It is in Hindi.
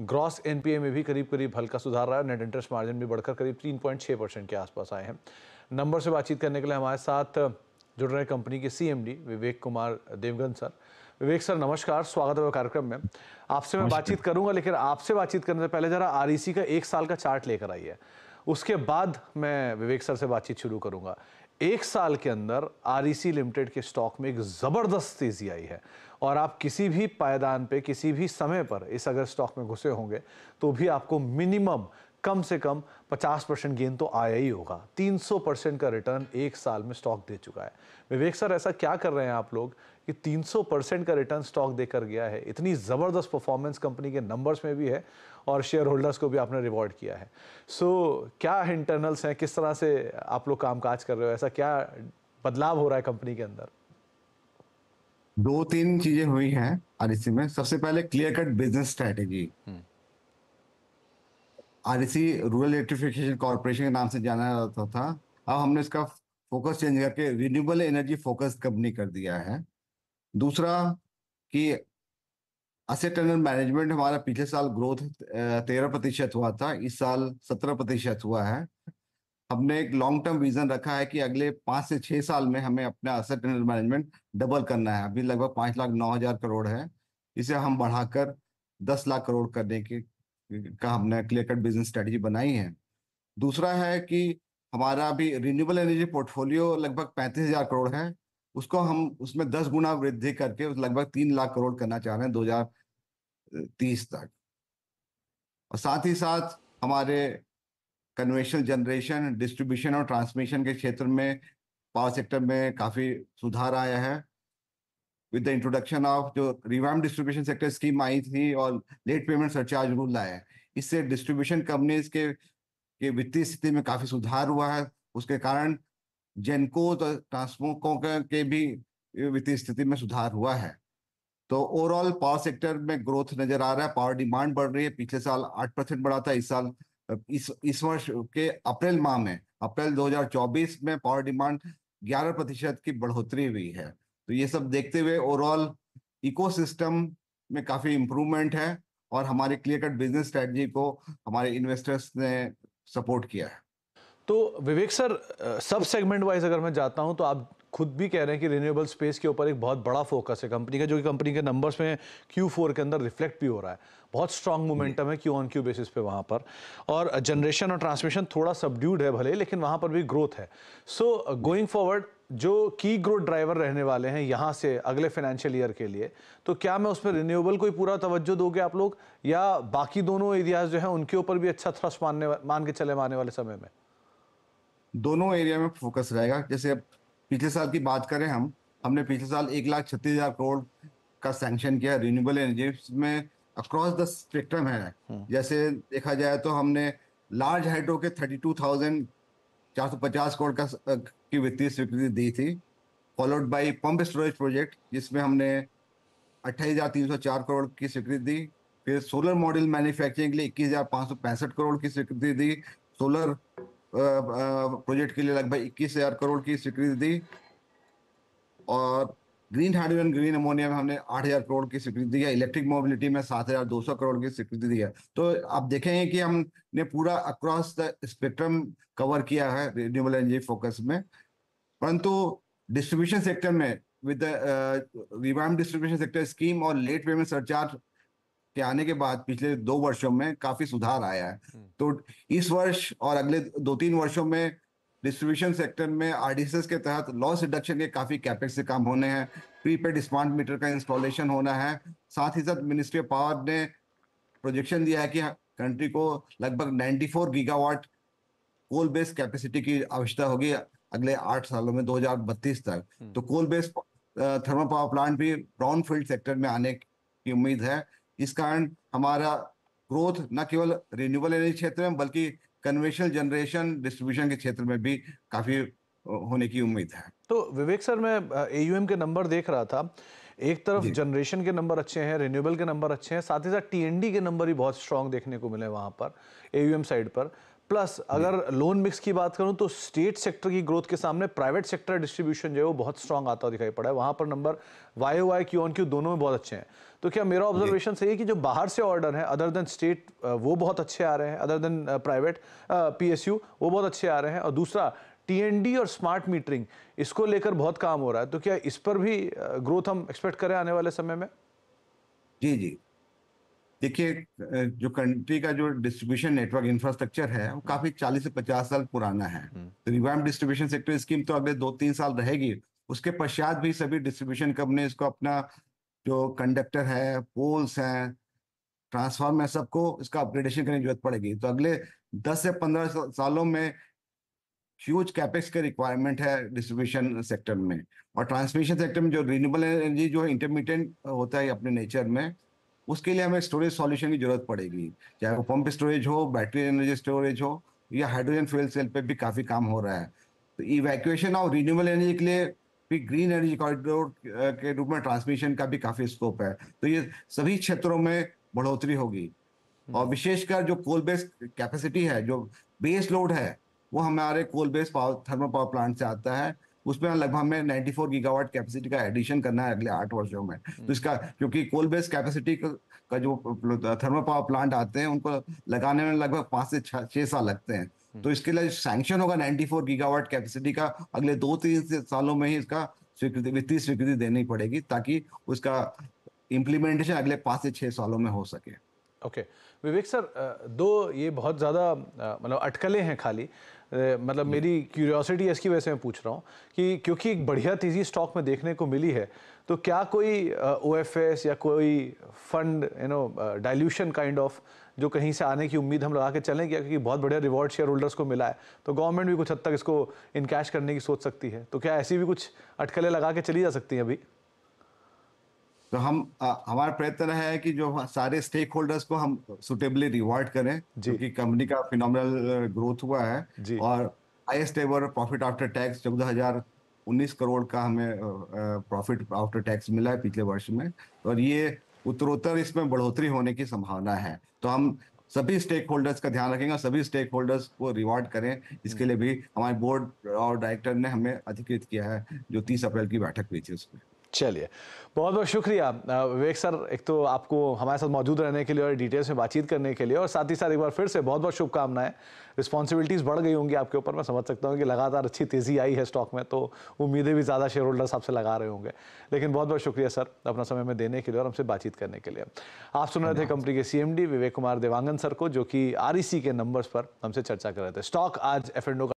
ग्रॉस एनपीए में भी करीब करीब हल्का सुधार रहा है नेट इंटरेस्ट मार्जिन भी बढ़कर करीब तीन पॉइंट छः परसेंट के आसपास आए हैं नंबर से बातचीत करने के लिए हमारे साथ जुड़ रहे कंपनी के CMD Vivek Kumar Devgan sir Vivek sir नमस्कार स्वागत है कार्यक्रम में आपसे मैं बातचीत करूंगा लेकिन आपसे बातचीत करने से पहले जरा आर e का एक साल का चार्ट लेकर आई है उसके बाद मैं विवेक सर से बातचीत शुरू करूंगा एक साल के अंदर आर लिमिटेड e के स्टॉक में एक ज़बरदस्त तेज़ी आई है और आप किसी भी पायदान पे किसी भी समय पर इस अगर स्टॉक में घुसे होंगे तो भी आपको मिनिमम कम से कम 50 परसेंट गेन तो आया ही होगा 300 परसेंट का रिटर्न एक साल में स्टॉक दे चुका है विवेक सर ऐसा क्या कर रहे हैं आप लोग कि 300 परसेंट का रिटर्न स्टॉक देकर गया है इतनी ज़बरदस्त परफॉर्मेंस कंपनी के नंबर्स में भी है और शेयर होल्डर्स को भी आपने रिवॉर्ड किया है सो so, क्या इंटरनल्स हैं किस तरह से आप लोग काम काज कर रहे हो ऐसा क्या बदलाव हो रहा है कंपनी के अंदर दो तीन चीजें हुई हैं एसी में सबसे पहले clear cut business strategy AC rural electrification corporation के नाम से जाना जाता था अब हमने इसका फोकस चेंज करके रिन्यूएबल एनर्जी फोकस कंपनी कर दिया है दूसरा कि असेट अंडर मैनेजमेंट हमारा पिछले साल ग्रोथ तेरह प्रतिशत हुआ था इस साल सत्रह प्रतिशत हुआ है हमने एक लॉन्ग टर्म विजन रखा है कि अगले पाँच से छः साल में हमें अपना असेट अंडर मैनेजमेंट डबल करना है अभी लगभग पाँच लाख नौ हज़ार करोड़ है इसे हम बढ़ाकर दस लाख करोड़ करने के का हमने क्लियर कट बिजनेस स्ट्रेटजी बनाई है दूसरा है कि हमारा अभी रिन्यूबल एनर्जी पोर्टफोलियो लगभग पैंतीस हज़ार करोड़ है उसको हम उसमें दस गुना वृद्धि करके लगभग तीन लाख करोड़ करना चाह रहे हैं दो हजार तीस तक और साथ ही साथ हमारे कन्वेंशनल जनरेशन डिस्ट्रीब्यूशन और ट्रांसमिशन के क्षेत्र में पावर सेक्टर में काफ़ी सुधार आया है विद द इंट्रोडक्शन ऑफ जो रिवाम डिस्ट्रीब्यूशन सेक्टर स्कीम आई थी और लेट पेमेंट सरचार्ज रूल हैं इससे डिस्ट्रीब्यूशन कंपनीज के के वित्तीय स्थिति में काफ़ी सुधार हुआ है उसके कारण जेनको तो ट्रांसमोको के भी वित्तीय स्थिति में सुधार हुआ है तो ओवरऑल पावर सेक्टर में ग्रोथ नजर आ रहा है पावर डिमांड बढ़ रही है पिछले साल आठ परसेंट बढ़ा था इस साल इस इस वर्ष के अप्रैल माह में अप्रैल 2024 में पावर डिमांड 11 प्रतिशत की बढ़ोतरी हुई है तो ये सब देखते हुए ओवरऑल इकोसिस्टम में काफी इम्प्रूवमेंट है और हमारे क्लियर कट बिजनेस स्ट्रेटजी को हमारे इन्वेस्टर्स ने सपोर्ट किया है तो Vivek sir sub segment wise अगर मैं जाता हूँ तो आप खुद भी कह रहे हैं कि रिन्यूएबल स्पेस के ऊपर एक बहुत बड़ा फोकस है कंपनी का जो कि कंपनी के नंबर्स में क्यू फोर के अंदर रिफ्लेक्ट भी हो रहा है बहुत स्ट्रांग मोमेंटम है क्यू ऑन क्यू बेसिस पे वहाँ पर और जनरेशन और ट्रांसमिशन थोड़ा सबड्यूड है भले लेकिन वहाँ पर भी ग्रोथ है सो गोइंग फॉरवर्ड जो की ग्रोथ ड्राइवर रहने वाले हैं यहाँ से अगले फाइनेंशियल ईयर के लिए तो क्या मैं उसमें रिन्यूएबल को ही पूरा तवज्जो दोगे आप लोग या बाकी दोनों एरियाज जो हैं उनके ऊपर भी अच्छा थ्रस्ट मानने मान के चले आने वाले समय में दोनों एरिया में फोकस रहेगा जैसे पिछले साल की बात करें हम हमने पिछले साल एक लाख छत्तीस हजार करोड़ का सैंक्शन किया रिन्यूएबल एनर्जी में अक्रॉस द स्पेक्ट्रम है हम्म। जैसे देखा जाए तो हमने लार्ज हाइड्रो के थर्टी टू थाउजेंड चार सौ पचास करोड़ का की वित्तीय स्वीकृति दी थी followed by pump storage project जिसमें हमने अट्ठाईस हजार तीन सौ चार करोड़ की स्वीकृति दी फिर सोलर मॉडल मैन्युफैक्चरिंग के लिए इक्कीस हजार पाँच सौ पैंसठ करोड़ की स्वीकृति दी सोलर प्रोजेक्ट के लिए लगभग इक्कीस हजार करोड़ की स्वीकृति दी और ग्रीन हाइड्रोजन ग्रीन अमोनिया में हमने आठ हजार करोड़ की स्वीकृति दी है इलेक्ट्रिक मोबिलिटी में सात हजार दो सौ करोड़ की स्वीकृति दी है तो आप देखेंगे कि हमने पूरा अक्रॉस द स्पेक्ट्रम कवर किया है रिन्यूबल एनर्जी फोकस में परंतु डिस्ट्रीब्यूशन सेक्टर में with revamp distribution sector scheme और लेट पेमेंट सरचार्ज के आने के बाद पिछले दो वर्षों में काफी सुधार आया है हम्म। तो इस वर्ष और अगले दो तीन वर्षों में डिस्ट्रीब्यूशन सेक्टर में आरडीएसएस के तहत लॉस रिडक्शन के काफी कैपेक्स से काम होने हैं प्रीपेड स्मार्ट मीटर का इंस्टॉलेशन होना है साथ ही साथ मिनिस्ट्री ऑफ पावर ने प्रोजेक्शन दिया है कि कंट्री को लगभग 94 गीगावाट कोल बेस कैपेसिटी की आवश्यकता होगी अगले आठ सालों में 2032 तक हम्म। तो coal based thermal power plant भी ब्राउन फील्ड सेक्टर में आने की उम्मीद है इस कारण हमारा ग्रोथ न केवल रिन्यूबल एनर्जी क्षेत्र में बल्कि कन्वेंशनल जनरेशन डिस्ट्रीब्यूशन के क्षेत्र में भी काफ़ी होने की उम्मीद है तो विवेक सर मैं ए के नंबर देख रहा था एक तरफ जनरेशन के नंबर अच्छे हैं रिन्यूएबल के नंबर अच्छे हैं साथ ही साथ टीएनडी के नंबर भी बहुत स्ट्रांग देखने को मिले वहां पर एयूएम साइड पर प्लस अगर लोन मिक्स की बात करूं तो स्टेट सेक्टर की ग्रोथ के सामने प्राइवेट सेक्टर डिस्ट्रीब्यूशन जो है वो बहुत स्ट्रांग आता दिखाई पड़ा है वहां पर number Y Y Q on Q दोनों में बहुत अच्छे हैं तो क्या मेरा ऑब्जर्वेशन सही है कि जो बाहर से ऑर्डर है अदर देन स्टेट वो बहुत अच्छे आ रहे हैं अदर देन प्राइवेट पीएसयू वो बहुत अच्छे आ रहे हैं और दूसरा टी और स्मार्ट मीटरिंग इसको लेकर बहुत काम हो रहा है तो क्या इस पर भी ग्रोथ हम एक्सपेक्ट करें आने वाले समय में जी जी देखिए जो कंट्री का जो डिस्ट्रीब्यूशन नेटवर्क इंफ्रास्ट्रक्चर है वो हम्म। काफी 40 से 50 साल पुराना है हम्म। तो रिवाइम डिस्ट्रीब्यूशन सेक्टर स्कीम तो अगले दो तीन साल रहेगी उसके पश्चात भी सभी डिस्ट्रीब्यूशन कंपनी इसको अपना जो कंडक्टर है पोल्स हैं ट्रांसफार्मर है सबको इसका अपग्रेडेशन करने की जरूरत पड़ेगी तो अगले दस से पंद्रह सालों में ह्यूज कैपेक्स के रिक्वायरमेंट है डिस्ट्रीब्यूशन सेक्टर में और ट्रांसमिशन सेक्टर में जो रिन्यूबल एनर्जी जो है इंटरमीडियंट होता है अपने नेचर में उसके लिए हमें स्टोरेज सॉल्यूशन की जरूरत पड़ेगी चाहे वो पंप स्टोरेज हो बैटरी एनर्जी स्टोरेज हो या हाइड्रोजन फ्यूल सेल पे भी काफ़ी काम हो रहा है तो इवैक्यूएशन और रिन्यूएबल एनर्जी के लिए भी ग्रीन एनर्जी कॉरिडोर के रूप में ट्रांसमिशन का भी काफ़ी स्कोप है तो ये सभी क्षेत्रों में बढ़ोतरी होगी और हम्म। विशेषकर जो कोल बेस्ड कैपेसिटी है जो बेस लोड है वो हमारे coal based power thermal power plant से आता है उसमें लगभग हमें नाइन्टी फोर गीगावाट कैपेसिटी का एडिशन करना है अगले आठ वर्षों में तो हम्म। इसका क्योंकि कोल बेस्ड कैपेसिटी का जो थर्मल पावर प्लांट आते हैं उनको लगाने में लगभग पाँच से छः साल लगते हैं हम्म। तो इसके लिए सैंक्शन होगा नाइन्टी फोर गीगावाट कैपेसिटी का अगले दो तीन सालों में ही इसका स्वीकृति वित्तीय स्वीकृति देनी पड़ेगी ताकि उसका इम्प्लीमेंटेशन अगले पाँच से छः सालों में हो सके ओके okay. विवेक सर दो ये बहुत ज़्यादा मतलब अटकलें हैं खाली मतलब मेरी क्यूरियोसिटी इसकी वजह से मैं पूछ रहा हूँ कि क्योंकि एक बढ़िया तेज़ी स्टॉक में देखने को मिली है तो क्या कोई ओ या कोई fund you know dilution kind of जो कहीं से आने की उम्मीद हम लगा के चलें क्या क्योंकि बहुत बढ़िया रिवॉर्ड शेयर होल्डर्स को मिला है तो गवर्नमेंट भी कुछ हद तक इसको इनकैश करने की सोच सकती है तो क्या ऐसी भी कुछ अटकलें लगा के चली जा सकती हैं अभी तो हम आ, हमारा प्रयत्न रहा है कि जो हाँ, सारे स्टेक होल्डर्स को हम सुटेबली रिवॉर्ड करें क्योंकि कंपनी का फिनोमिनल ग्रोथ हुआ है और highest ever profit after tax चौदह हजार उन्नीस करोड़ का हमें प्रॉफिट आफ्टर टैक्स मिला है पिछले वर्ष में और ये उत्तरोत्तर इसमें बढ़ोतरी होने की संभावना है तो हम सभी स्टेक होल्डर्स का ध्यान रखेंगे सभी स्टेक होल्डर्स को रिवॉर्ड करें इसके हम्म। लिए भी हमारे बोर्ड और डायरेक्टर ने हमें अधिकृत किया है जो तीस अप्रैल की बैठक हुई थी उसमें चलिए बहुत बहुत शुक्रिया विवेक सर एक तो आपको हमारे साथ मौजूद रहने के लिए और डिटेल्स में बातचीत करने के लिए और साथ ही साथ एक बार फिर से बहुत बहुत शुभकामनाएं रिस्पॉन्सिबिलिटीज़ बढ़ गई होंगी आपके ऊपर मैं समझ सकता हूँ कि लगातार अच्छी तेज़ी आई है स्टॉक में तो उम्मीदें भी ज़्यादा शेयर होल्डर्स आपसे लगा रहे होंगे लेकिन बहुत बहुत शुक्रिया सर अपना समय में देने के लिए और हमसे बातचीत करने के लिए आप सुन रहे थे कंपनी के सी विवेक कुमार देवांगन सर को जो कि आर e के नंबर्स पर हमसे चर्चा कर रहे थे स्टॉक आज एफ